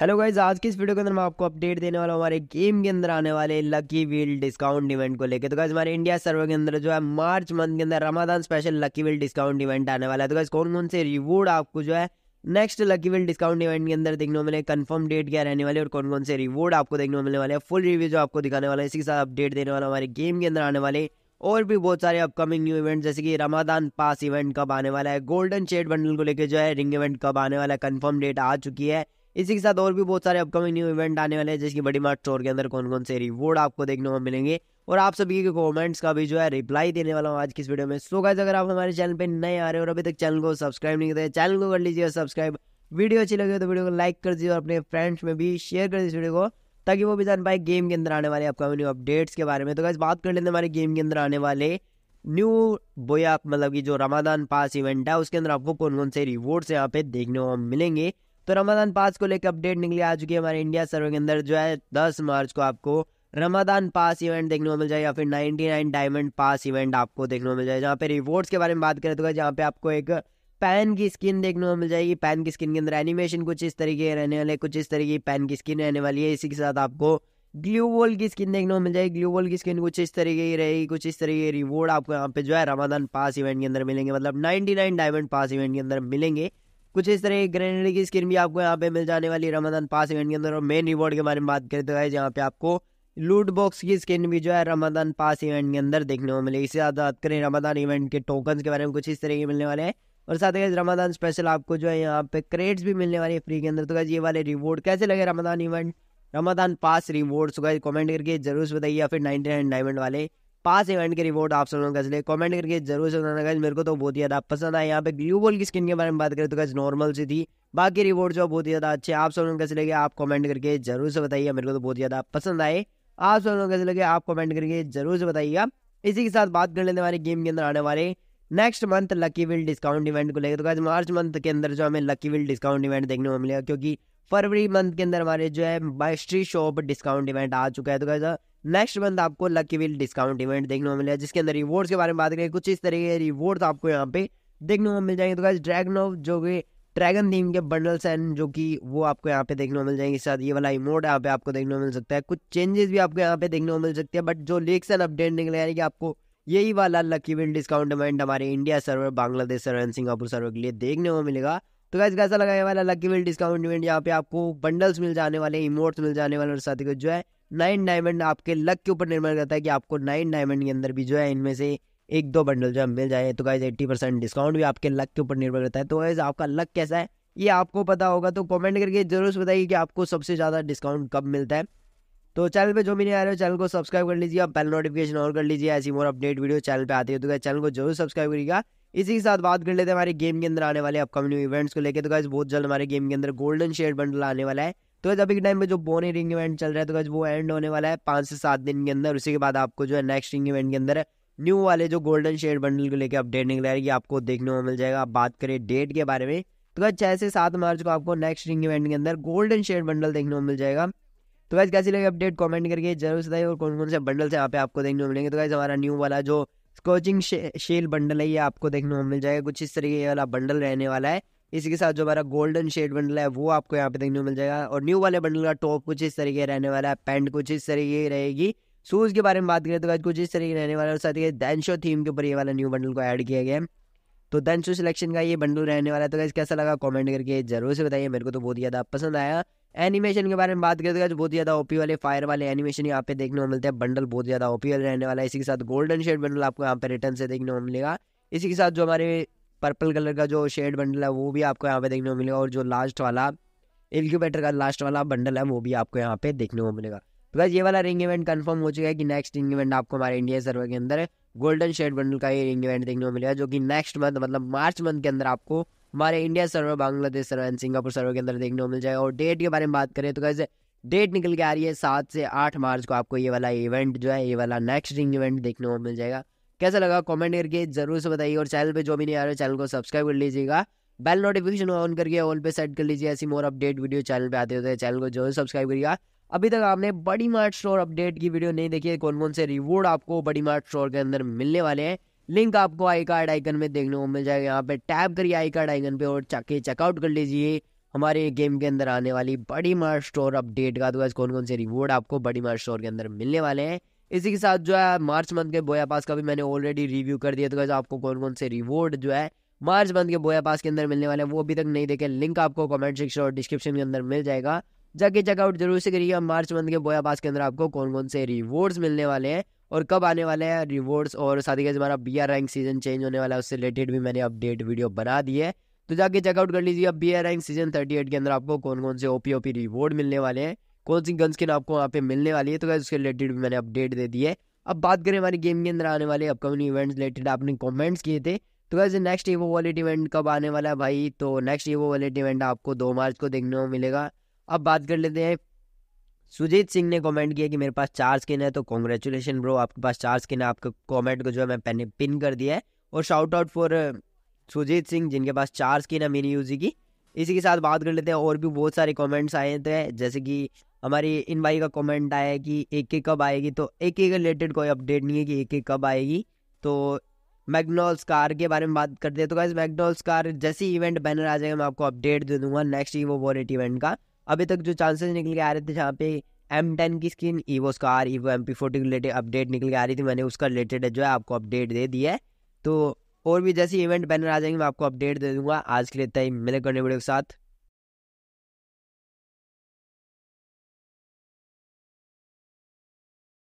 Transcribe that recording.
hello guys आज के इस वीडियो के अंदर मैं आपको अपडेट देने वाला हूँ हमारे गेम के अंदर आने वाले लकी व्हील डिस्काउंट इवेंट को लेकर तो गाइज हमारे इंडिया सर्वर के अंदर जो है मार्च मंथ के अंदर Ramadan special lucky wheel discount event आने वाला है तो गाइज कौन कौन से रिवॉर्ड आपको जो है next lucky wheel discount event के अंदर देखने को मिले कन्फर्म डेट क्या रहने वाले और कौन कौन से रिवॉर्ड आपको देखने को मिलने वाले फुल रिव्यू जो आपको दिखाने वाला है इसी के साथ अपडेट देने वाला हमारे गेम के अंदर आने वाले और भी बहुत सारे अपकमिंग न्यू इवेंट जैसे कि रमादान पास इवेंट कब आने वाला है गोल्डन शेड बंडल को लेकर जो है रिंग इवेंट कब आने वाला है कन्फर्म डेट आ चुकी है इसी के साथ और भी बहुत सारे अपकमिंग न्यू इवेंट आने वाले हैं जिसकी बड़ी मार्ट स्टोर के अंदर कौन कौन से रिवॉर्ड आपको देखने को मिलेंगे और आप सभी के कमेंट्स का भी जो है रिप्लाई देने वाला हूँ आज किस इस वीडियो में सो गाइस अगर आप हमारे चैनल पर नए आ रहे हो और अभी तक चैनल को सब्सक्राइब नहीं करते चैनल को कर लीजिए सब्सक्राइब वीडियो अच्छी लगे तो वीडियो को लाइक कर दीजिए और अपने फ्रेंड्स में भी शेयर कर दीजिए वीडियो को ताकि वो भी जान पाए गेम के अंदर आने वाले अपकमिंग न्यू अपडेट्स के बारे में तो गाइस बात कर लेते हैं हमारे गेम के अंदर आने वाले न्यू बोया मतलब कि जो रमादान पास इवेंट है उसके अंदर आपको कौन कौन से रिवॉर्ड्स यहाँ पे देखने को मिलेंगे तो रमादान पास को लेकर अपडेट निकली आ चुकी है हमारे इंडिया सर्वे के अंदर जो है दस मार्च को आपको रमादान पास इवेंट देखने को मिल जाएगा या फिर ninety nine diamond pass event आपको देखने को मिल जाएगा जहाँ पे रिवॉर्ड्स के बारे में बात करें तो जहाँ पे आपको एक पैन की स्किन देखने को मिल जाएगी पैन की स्किन के अंदर एनिमेशन कुछ इस तरीके रहने वाले कुछ इस तरीके की पैन की स्किन रहने वाली है इसी के साथ आपको ग्लू वॉल की स्किन देखने को मिल जाएगी ग्लू वॉल की स्किन कुछ इस तरीके की रहेगी कुछ इस तरीके रिवॉर्ड आपको यहाँ पे जो है रमादान पास इवेंट के अंदर मिलेंगे मतलब नाइन डायमंड पास इवेंट के अंदर मिलेंगे कुछ इस तरह की ग्रेनेड की स्किन भी आपको यहाँ पे मिल जाने वाली रमादान पास इवेंट के अंदर और मेन रिवॉर्ड के बारे में बात करें तो है यहाँ पे आपको लूट बॉक्स की स्किन भी जो है रमादान पास इवेंट के अंदर देखने को मिलेगी इससे ज़्यादा बात करें रमदान इवेंट के टोकन के बारे में कुछ इस तरह के मिलने वाले हैं और साथ ही रमादान स्पेशल आपको जो है यहाँ पे क्रेड्स भी मिलने वाले हैं फ्री के अंदर तो ये वाले रिवॉर्ड कैसे लगे Ramadan event Ramadan pass rewards का कमेंट करके जरूर बताइए या फिर नाइनटी नाइन डायमंड वाले पास इवेंट के रिपोर्ट आप सब गज गजले कॉमेंट करके जरूर से बताना गाइज मेरे को तो बहुत ज़्यादा पसंद आया यहाँ पे ग्लू बॉल की स्किन के बारे में बात करें तो गज नॉर्मल सी थी बाकी रिवॉर्ड जो बहुत ज़्यादा अच्छे आप सब लोग कैसे लगे आप कमेंट करके जरूर से बताइए मेरे को तो बहुत ज़्यादा पसंद आए आप सब लोग कैसे लगे आप कमेंट करके जरूर से बताइएगा इसी के साथ बात कर लेने वाले गेम के अंदर आने वाले next month lucky wheel discount event को लेकर तो मार्च मंथ के अंदर जो हमें लकी विल डिस्काउंट इवेंट देखने को मिलेगा क्योंकि फरवरी मंथ के अंदर हमारे जो है बाइस्ट्री शॉप डिस्काउंट इवेंट आ चुका है तो कैसा नेक्स्ट मंथ आपको लकी विल डिस्काउंट इवेंट देखने को मिलेगा जिसके अंदर रिवॉर्ड्स के बारे में बात करें कुछ इस तरह के रिवॉर्ड्स आपको यहाँ पे देखने को मिल जाएंगे तो कैसे ड्रैगन ऑफ जो कि ड्रैगन थीम के बंडल्स हैं जो कि वो आपको यहाँ पे देखने को मिल जाएंगे साथ ये वाला इमोट यहाँ पे आपको देखने को मिल सकता है कुछ चेंजेस भी आपको यहाँ पे देखने को मिल सकते हैं बट जो लीक्स एंड अपडेट निकले यानी कि आपको यही वाला लकी विल डिस्काउंट इवेंट हमारे India server Bangladesh server and Singapore server के लिए देखने को मिलेगा तो गाइज कैसा लगा वाला लकी विल डिस्काउंट इवेंट यहाँ पे आपको बंडल्स मिल जाने वाले इमोट्स मिल जाने वाले और साथ ही जो है नाइन डायमंड आपके लक के ऊपर निर्भर करता है कि आपको नाइन डायमंड के अंदर भी जो है इनमें से एक दो बंडल जो है मिल जाए तो गाइज एट्टी परसेंट डिस्काउंट भी आपके लक के ऊपर निर्भर करता है तो गाइज आपका लक कैसा है ये आपको पता होगा तो कमेंट करके जरूर से बताइए कि आपको सबसे ज़्यादा डिस्काउंट कब मिलता है तो चैनल पे जो भी नहीं आ रहे हो चैनल को सब्सक्राइब कर लीजिए आप बेल नोटिफिकेशन ऑन कर लीजिए ऐसी मोर अपडेट वीडियो चैनल पे आती है तो चैनल को जरूर सब्सक्राइब करिएगा इसी के साथ बात कर लेते हैं हमारे गेम के अंदर आने वाले अपकमिंग इवेंट्स को लेकर तो गाइज बहुत जल्द हमारे गेम के अंदर गोल्डन शेयर बंडल आने वाला है तो गाइज अभी के टाइम में जो बोनी रिंग इवेंट चल रहा है तो गाइज वो एंड होने वाला है पाँच से सात दिन के अंदर उसी के बाद आपको जो है नेक्स्ट रिंग इवेंट के अंदर न्यू वाले जो गोल्डन शेयर बंडल को लेकर अपडेट रहा है आपको देखने को मिल जाएगा आप बात करें डेट के बारे में तो गाइज छः से सात मार्च को आपको नेक्स्ट रिंग इवेंट के अंदर गोल्डन शेयर बंडल देखने को मिल जाएगा तो गाइज कैसी लगे अपडेट कमेंट करके जरूर बताइए और कौन कौन से बंडल्स यहाँ पे आपको देखने को मिलेंगे तो गाइज हमारा न्यू वाला जो स्कोचिंग शे, शेल बंडल है ये आपको देखने को मिल जाएगा कुछ इस तरीके वाला बंडल रहने वाला है इसके साथ जो हमारा गोल्डन शेड बंडल है वो आपको यहाँ पे देखने को मिल जाएगा और न्यू वाले बंडल का टॉप कुछ इस तरीके रहने वाला है पैंट कुछ इस तरीके रहेगी शूज के बारे में बात करें तो आज कुछ इस तरीके रहने वाला है और साथ ही दैनशो थीम के ऊपर ये वाला न्यू बंडल को ऐड किया गया है तो दैनशो सिलेक्शन का ये बंडल रहने वाला है तो कैसा लगा कॉमेंट करके जरूर से बताइए मेरे को तो बहुत ज़्यादा पसंद आया एनिमेशन के बारे में बात करते तो बहुत ज़्यादा ओपी वाले फायर वाले एनिमेशन यहाँ पे देखने को मिलते हैं बंडल बहुत ज़्यादा ओपी वाले रहने वाला है इसी के साथ गोल्डन शेड बंडल आपको यहाँ पे रिटर्न से देखने को मिलेगा इसी के साथ जो हमारे पर्पल कलर का जो शेड बंडल है वो भी आपको यहाँ पे देखने को मिलेगा और जो लास्ट वाला इल्क्यूबेटर का लास्ट वाला बंडल है वो भी आपको यहाँ पे देखने को मिलेगा तो बिकॉज ये वाला रिंग इवेंट कंफर्म हो चुका है कि नेक्स्ट रिंग इवेंट आपको हमारे इंडिया सर्वर के अंदर गोल्डन शेड बंडल का ये रिंग इवेंट देखने को मिलेगा जो कि नेक्स्ट मंथ मतलब मार्च मंथ के अंदर आपको हमारे India server Bangladesh server and Singapore server के अंदर देखने को मिल जाएगा और डेट के बारे में बात करें तो कैसे डेट निकल के आ रही है सात से आठ मार्च को आपको ये वाला इवेंट जो है ये वाला नेक्स्ट रिंग इवेंट देखने को मिल जाएगा कैसा लगा कमेंट करके जरूर से बताइए और चैनल पे जो भी नहीं आ रहे चैनल को सब्सक्राइब कर लीजिएगा बेल नोटिफिकेशन ऑन करके ऑल पे सेट कर लीजिए ऐसी मोर अपडेट वीडियो चैनल पे आते होते हैं चैनल को जरूर सब्सक्राइब करिएगा अभी तक आपने बड़ी मार्ट स्टोर अपडेट की वीडियो नहीं देखी है कौन कौन से रिवॉर्ड आपको बड़ी मार्ट स्टोर के अंदर मिलने वाले हैं लिंक आपको आई कार्ड आइकन में देखने को मिल जाएगा यहाँ पे टैप करिए आई कार्ड आइकन पे और जाके चेकआउट कर लीजिए हमारे गेम के अंदर आने वाली बड़ी मार स्टोर अपडेट का तो कौन कौन से रिवॉर्ड आपको बड़ी मार स्टोर के अंदर मिलने वाले हैं इसी के साथ जो है मार्च मंथ के बोया पास का भी मैंने ऑलरेडी रिव्यू कर दिया तो आपको कौन कौन से रिवॉर्ड जो है मार्च मंथ के बोया पास के अंदर मिलने वाले हैं वो अभी तक नहीं देखे लिंक आपको कमेंट सेक्शन और डिस्क्रिप्शन के अंदर मिल जाएगा जाके चेकआउट जरूर से करिएगा मार्च मंथ के बोया पास के अंदर आपको कौन कौन से रिवॉर्ड्स मिलने वाले हैं और कब आने वाले हैं रिवॉर्ड्स और साथ ही हमारा B R rank season change होने वाला है उससे रिलेटेड भी मैंने अपडेट वीडियो बना दी है तो जाके चेकआउट कर लीजिए अब B R rank season thirty eight के अंदर आपको कौन कौन से ओपी ओपी रिवॉर्ड मिलने वाले हैं कौन सी गन स्किन आपको वहाँ पे मिलने वाली है तो क्या उसके रिलेटेड भी मैंने अपडेट दे दी है अब बात करें हमारे गेम के अंदर आने वाले अपकमिंग इवेंट्स रिलेटेड आपने कॉमेंट्स किए थे तो वैसे नेक्स्ट ईवो वॉलेट इवेंट कब आने वाला है भाई तो नेक्स्ट ईवो वॉलेट इवेंट आपको दो मार्च को देखने को मिलेगा अब बात कर लेते हैं सुजीत सिंह ने कमेंट किया कि मेरे पास चार स्किन है तो कॉन्ग्रेचुलेशन ब्रो आपके पास चार स्किन है आपके कमेंट को जो है मैं पिन कर दिया है और shout out for Sujeet Singh जिनके पास चार स्किन है मिनी यूजी की इसी के साथ बात कर लेते हैं और भी बहुत सारे कमेंट्स आए थे तो जैसे कि हमारी इन भाई का कमेंट आया है कि एक के कब आएगी तो एक के रिलेटेड कोई अपडेट नहीं है कि ए के कब आएगी तो मैगनोल्स कार के बारे में बात करते हैं तो गाइज मैगनोल्स कार जैसे इवेंट बैनर आ जाएगा मैं आपको अपडेट दे दूंगा नेक्स्ट ई वो वॉलेट इवेंट का अभी तक जो चांसेस निकल के आ रहे थे जहाँ पे एम टेन की skin Evo Scar Evo M P forty के रिलेटेड अपडेट निकल के आ रही थी मैंने उसका रिलेटेड जो है आपको अपडेट दे दिया है तो और भी जैसे इवेंट बैनर आ जाएंगे मैं आपको अपडेट दे दूंगा आज के लिए तय मिले करने वीडियो के साथ